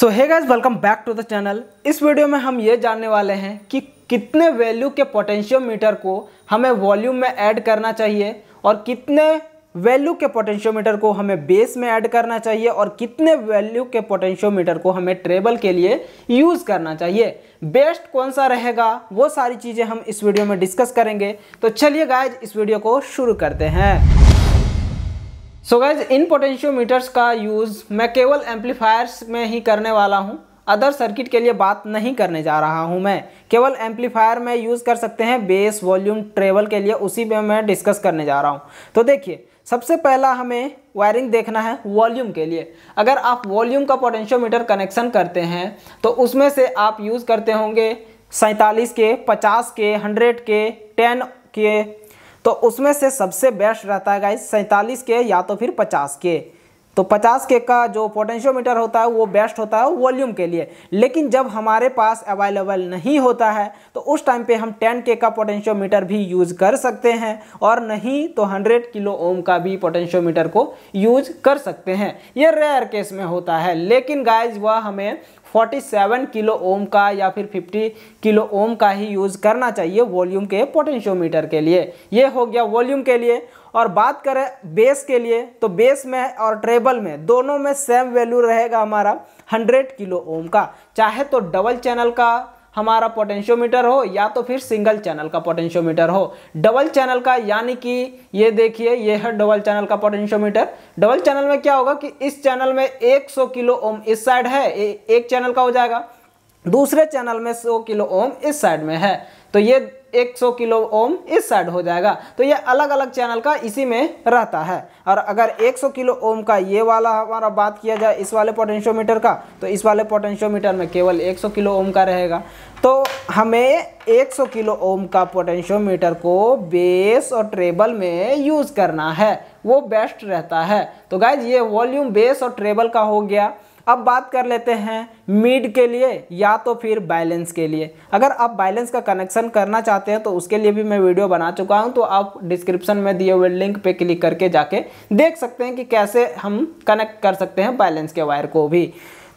so hey guys welcome back to the channel इस video में हम ये जानने वाले हैं कि कितने वैल्यू के पोटेंशियोमीटर को हमें वॉल्यूम में ऐड करना चाहिए और कितने वैल्यू के पोटेंशियोमीटर को हमें बेस में ऐड करना चाहिए और कितने वैल्यू के पोटेंशियोमीटर को हमें ट्रेबल के लिए यूज़ करना चाहिए बेस्ट कौन सा रहेगा वो सारी चीज़ें हम इस वीडियो में डिस्कस करेंगे तो चलिए गाइज इस वीडियो को शुरू करते हैं सो गैज इन पोटेंशियोमीटर्स का यूज़ मैं केवल एम्पलीफायर्स में ही करने वाला हूँ अदर सर्किट के लिए बात नहीं करने जा रहा हूँ मैं केवल एम्पलीफायर में यूज़ कर सकते हैं बेस वॉल्यूम ट्रेवल के लिए उसी में मैं डिस्कस करने जा रहा हूँ तो देखिए सबसे पहला हमें वायरिंग देखना है वॉल्यूम के लिए अगर आप वॉल्यूम का पोटेंशियोमीटर कनेक्शन करते हैं तो उसमें से आप यूज़ करते होंगे सैंतालीस के पचास के हंड्रेड के टेन के तो उसमें से सबसे बेस्ट रहता है गाइस सैंतालीस के या तो फिर पचास के तो 50 के का जो पोटेंशियोमीटर होता है वो बेस्ट होता है वॉल्यूम के लिए लेकिन जब हमारे पास अवेलेबल नहीं होता है तो उस टाइम पे हम 10 के का पोटेंशियोमीटर भी यूज़ कर सकते हैं और नहीं तो 100 किलो ओम का भी पोटेंशियोमीटर को यूज कर सकते हैं ये रेयर केस में होता है लेकिन गाइज वह हमें 47 किलो ओम का या फिर 50 किलो ओम का ही यूज़ करना चाहिए वॉल्यूम के पोटेंशियोमीटर के लिए ये हो गया वॉल्यूम के लिए और बात करें बेस के लिए तो बेस में और ट्रेबल में दोनों में सेम वैल्यू रहेगा हमारा 100 किलो ओम का चाहे तो डबल चैनल का हमारा पोटेंशियोमीटर हो या तो फिर सिंगल चैनल का पोटेंशियोमीटर हो डबल चैनल का यानी कि ये देखिए ये है डबल चैनल का पोटेंशियोमीटर डबल चैनल में क्या होगा कि इस चैनल में 100 किलो ओम इस साइड है ए, एक चैनल का हो जाएगा दूसरे चैनल में 100 किलो ओम इस साइड में है तो ये 100 किलो ओम इस साइड हो जाएगा तो ये अलग अलग चैनल का इसी में रहता है और अगर 100 किलो ओम का ये वाला हमारा बात किया जाए इस वाले पोटेंशियोमीटर का तो इस वाले पोटेंशियोमीटर में केवल 100 किलो ओम का रहेगा तो हमें 100 किलो ओम का पोटेंशियोमीटर को बेस और ट्रेबल में यूज़ करना है वो बेस्ट रहता है तो गाइज ये वॉल्यूम बेस और ट्रेबल का हो गया अब बात कर लेते हैं मिड के लिए या तो फिर बैलेंस के लिए अगर आप बैलेंस का कनेक्शन करना चाहते हैं तो उसके लिए भी मैं वीडियो बना चुका हूं तो आप डिस्क्रिप्शन में दिए हुए लिंक पे क्लिक करके जाके देख सकते हैं कि कैसे हम कनेक्ट कर सकते हैं बैलेंस के वायर को भी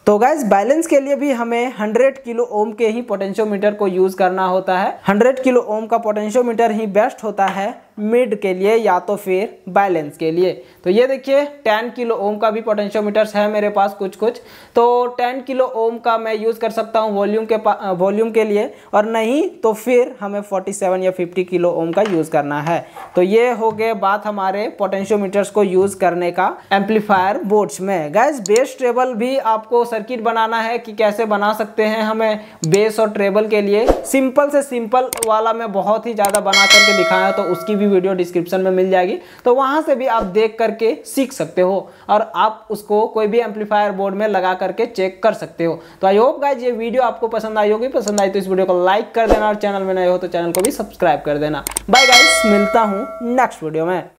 तो गैस बैलेंस के लिए भी हमें 100 किलो ओम के ही पोटेंशियोमीटर को यूज़ करना होता है 100 किलो ओम का पोटेंशियोमीटर ही बेस्ट होता है मिड के लिए या तो फिर बैलेंस के लिए तो ये देखिए 10 किलो ओम का भी पोटेंशियोमीटर्स है मेरे पास कुछ कुछ तो 10 किलो ओम का मैं यूज़ कर सकता हूँ वॉल्यूम के वॉल्यूम के लिए और नहीं तो फिर हमें 47 या 50 किलो ओम का यूज़ करना है तो ये हो गए बात हमारे पोटेंशियोमीटर्स को यूज़ करने का एम्पलीफायर बोर्ड्स में गैस बेस ट्रेबल भी आपको सर्किट बनाना है कि कैसे बना सकते हैं हमें बेस और ट्रेबल के लिए सिंपल से सिंपल वाला मैं बहुत ही ज़्यादा बना करके दिखाया तो उसकी भी भी वीडियो डिस्क्रिप्शन में मिल जाएगी तो वहाँ से भी आप देख करके सीख सकते हो और आप उसको कोई भी एम्पलीफायर बोर्ड में लगा करके चेक कर सकते हो तो आई होप गाइज ये वीडियो आपको पसंद आई होगी पसंद आई तो इस वीडियो को लाइक कर देना और चैनल में नए हो तो चैनल को भी सब्सक्राइब कर देना बाय गाइज मिलता हूँ नेक्स्ट वीडियो में